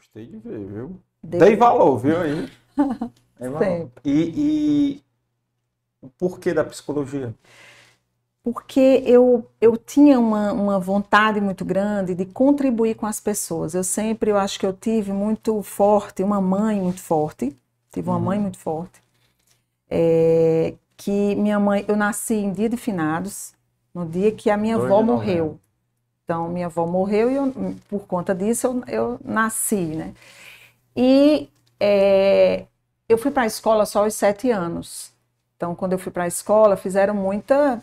Gostei de ver, viu? Dei, Dei valor, viu aí? Valor. E, e o porquê da psicologia? Porque eu, eu tinha uma, uma vontade muito grande de contribuir com as pessoas. Eu sempre, eu acho que eu tive muito forte, uma mãe muito forte. Tive uma uhum. mãe muito forte. É, que minha mãe, eu nasci em dia de finados, no dia que a minha avó né? morreu. Então, minha avó morreu e eu, por conta disso eu, eu nasci, né? E é, eu fui para a escola só aos sete anos. Então, quando eu fui para a escola, fizeram muita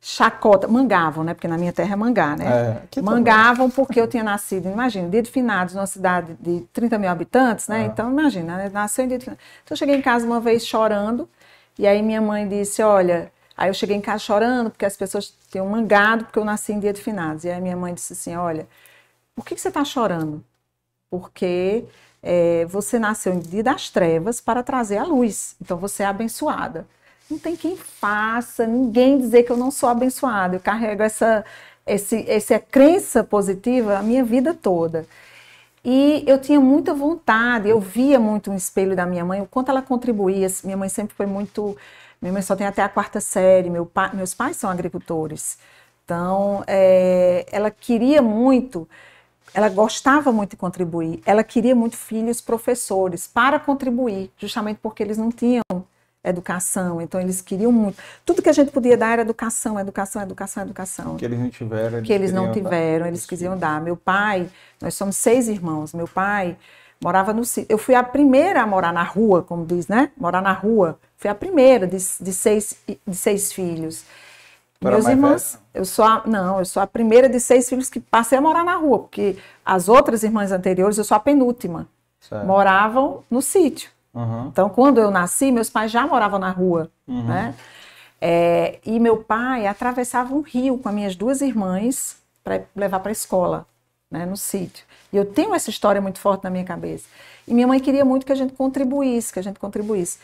chacota, mangavam, né? Porque na minha terra é mangá, né? É, mangavam porque eu tinha nascido, imagina, dia de finados, numa cidade de 30 mil habitantes, né? É. Então, imagina, né? nasceu em dia de finados. Então, eu cheguei em casa uma vez chorando, e aí minha mãe disse, olha, Aí eu cheguei em casa chorando, porque as pessoas tinham mangado, porque eu nasci em dia de finados. E aí minha mãe disse assim: Olha, por que, que você está chorando? Porque é, você nasceu em dia das trevas para trazer a luz. Então você é abençoada. Não tem quem faça, ninguém dizer que eu não sou abençoada. Eu carrego essa, esse, essa crença positiva a minha vida toda. E eu tinha muita vontade, eu via muito um espelho da minha mãe, o quanto ela contribuía. Minha mãe sempre foi muito minha mãe só tem até a quarta série, meu pa, meus pais são agricultores. Então, é, ela queria muito, ela gostava muito de contribuir, ela queria muito filhos professores para contribuir, justamente porque eles não tinham educação, então eles queriam muito. Tudo que a gente podia dar era educação, educação, educação, educação. Que eles não tiveram. Eles que eles não tiveram, dar. eles queriam dar. Meu pai, nós somos seis irmãos, meu pai Morava no sítio. Eu fui a primeira a morar na rua, como diz, né? Morar na rua. Fui a primeira de, de seis, de seis filhos. Para Meus irmãos, eu sou a, não, eu sou a primeira de seis filhos que passei a morar na rua, porque as outras irmãs anteriores, eu sou a penúltima. Certo. Moravam no sítio. Uhum. Então, quando eu nasci, meus pais já moravam na rua, uhum. né? É, e meu pai atravessava um rio com as minhas duas irmãs para levar para a escola né, no sítio. E eu tenho essa história muito forte na minha cabeça. E minha mãe queria muito que a gente contribuísse, que a gente contribuísse.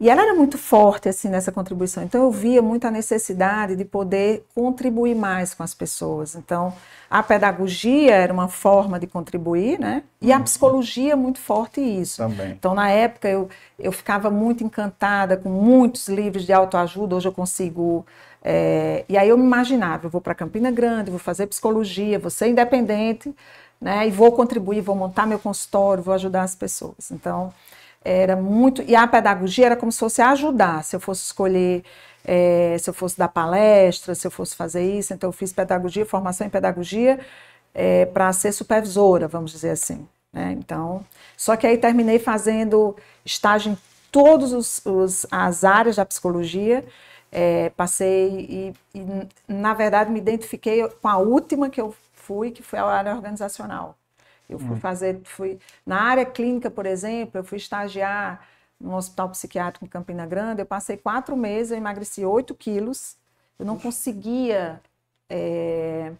E ela era muito forte assim nessa contribuição. Então eu via muita necessidade de poder contribuir mais com as pessoas. Então a pedagogia era uma forma de contribuir, né? E a uhum. psicologia é muito forte isso. Também. Então na época eu, eu ficava muito encantada com muitos livros de autoajuda. Hoje eu consigo é... e aí eu me imaginava, eu vou para Campina Grande, vou fazer psicologia, vou ser independente, né? E vou contribuir, vou montar meu consultório, vou ajudar as pessoas. Então era muito. E a pedagogia era como se fosse ajudar. Se eu fosse escolher, é, se eu fosse dar palestra, se eu fosse fazer isso. Então, eu fiz pedagogia, formação em pedagogia, é, eh, para ser supervisora, vamos dizer assim. Né? Então, só que aí terminei fazendo estágio em todas as áreas da psicologia. É, passei e, e, na verdade, me identifiquei com a última que eu fui, que foi a área organizacional. Eu fui hum. fazer, fui na área clínica, por exemplo, eu fui estagiar no hospital psiquiátrico em Campina Grande. Eu passei quatro meses, eu emagreci 8 quilos. Eu não conseguia é,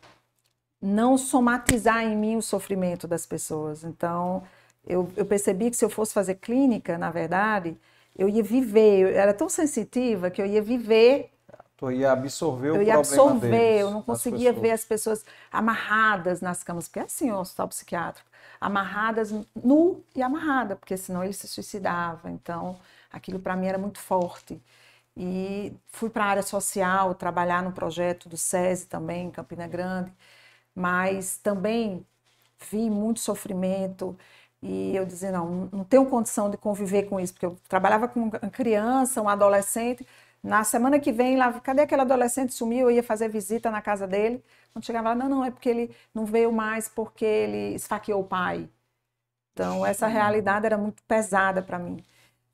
não somatizar em mim o sofrimento das pessoas. Então, eu, eu percebi que se eu fosse fazer clínica, na verdade, eu ia viver. Eu era tão sensitiva que eu ia viver Tu ia absorver eu ia problema absorver, deles, eu não conseguia pessoas. ver as pessoas amarradas nas camas, porque é assim o hospital psiquiátrico, amarradas, nu e amarrada, porque senão ele se suicidava. Então, aquilo para mim era muito forte. E fui para a área social, trabalhar no projeto do SESI também, em Campina Grande, mas também vi muito sofrimento. E eu dizia, não, não tenho condição de conviver com isso, porque eu trabalhava com uma criança, um adolescente, na semana que vem, lá, cadê aquele adolescente sumiu? Eu ia fazer visita na casa dele. Quando chegava lá, não, não, é porque ele não veio mais porque ele esfaqueou o pai. Então, essa realidade era muito pesada para mim.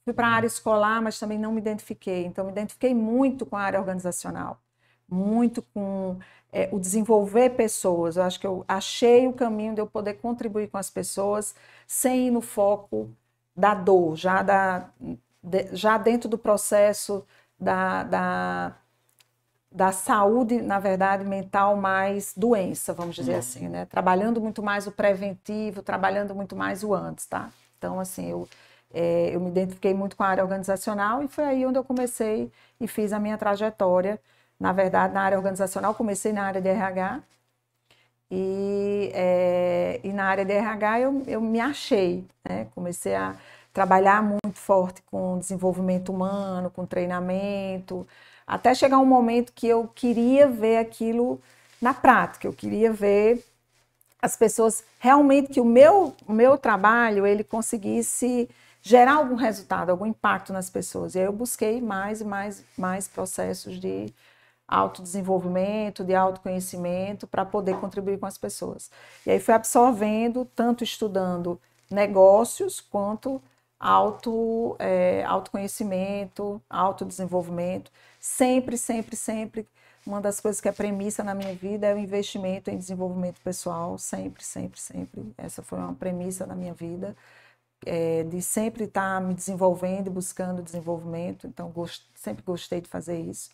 Fui para a área escolar, mas também não me identifiquei. Então, me identifiquei muito com a área organizacional, muito com é, o desenvolver pessoas. Eu acho que eu achei o caminho de eu poder contribuir com as pessoas sem ir no foco da dor, já, da, de, já dentro do processo da, da, da saúde, na verdade, mental mais doença, vamos dizer uhum. assim, né? Trabalhando muito mais o preventivo, trabalhando muito mais o antes, tá? Então, assim, eu, é, eu me identifiquei muito com a área organizacional e foi aí onde eu comecei e fiz a minha trajetória. Na verdade, na área organizacional, comecei na área de RH, e, é, e, na área de RH eu, eu me achei, né? comecei a, trabalhar muito forte com desenvolvimento humano, com treinamento, até chegar um momento que eu queria ver aquilo na prática, eu queria ver as pessoas realmente que o meu, o meu trabalho ele conseguisse gerar algum resultado, algum impacto nas pessoas. E aí eu busquei mais e mais mais processos de autodesenvolvimento, de autoconhecimento para poder contribuir com as pessoas. E aí fui absorvendo, tanto estudando negócios quanto auto, é, autoconhecimento, autodesenvolvimento. Sempre, sempre, sempre. Uma das coisas que é premissa na minha vida é o investimento em desenvolvimento pessoal. Sempre, sempre, sempre. Essa foi uma premissa na minha vida. É, de sempre estar tá me desenvolvendo e buscando desenvolvimento. Então, gost, sempre gostei de fazer isso.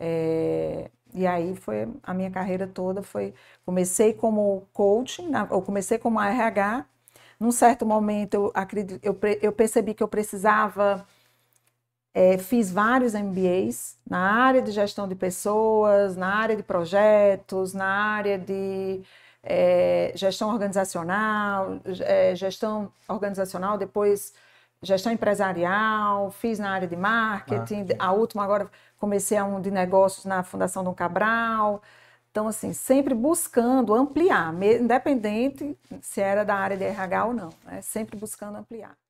É, e aí foi a minha carreira toda foi comecei como coaching, eu comecei como RH num certo momento, eu, acredito, eu, eu percebi que eu precisava. É, fiz vários MBAs na área de gestão de pessoas, na área de projetos, na área de é, gestão organizacional, é, gestão organizacional, depois gestão empresarial, fiz na área de marketing, ah, marketing. a última agora comecei a um de negócios na Fundação Dom Cabral. Então, assim, sempre buscando ampliar, independente se era da área de RH ou não, né? sempre buscando ampliar.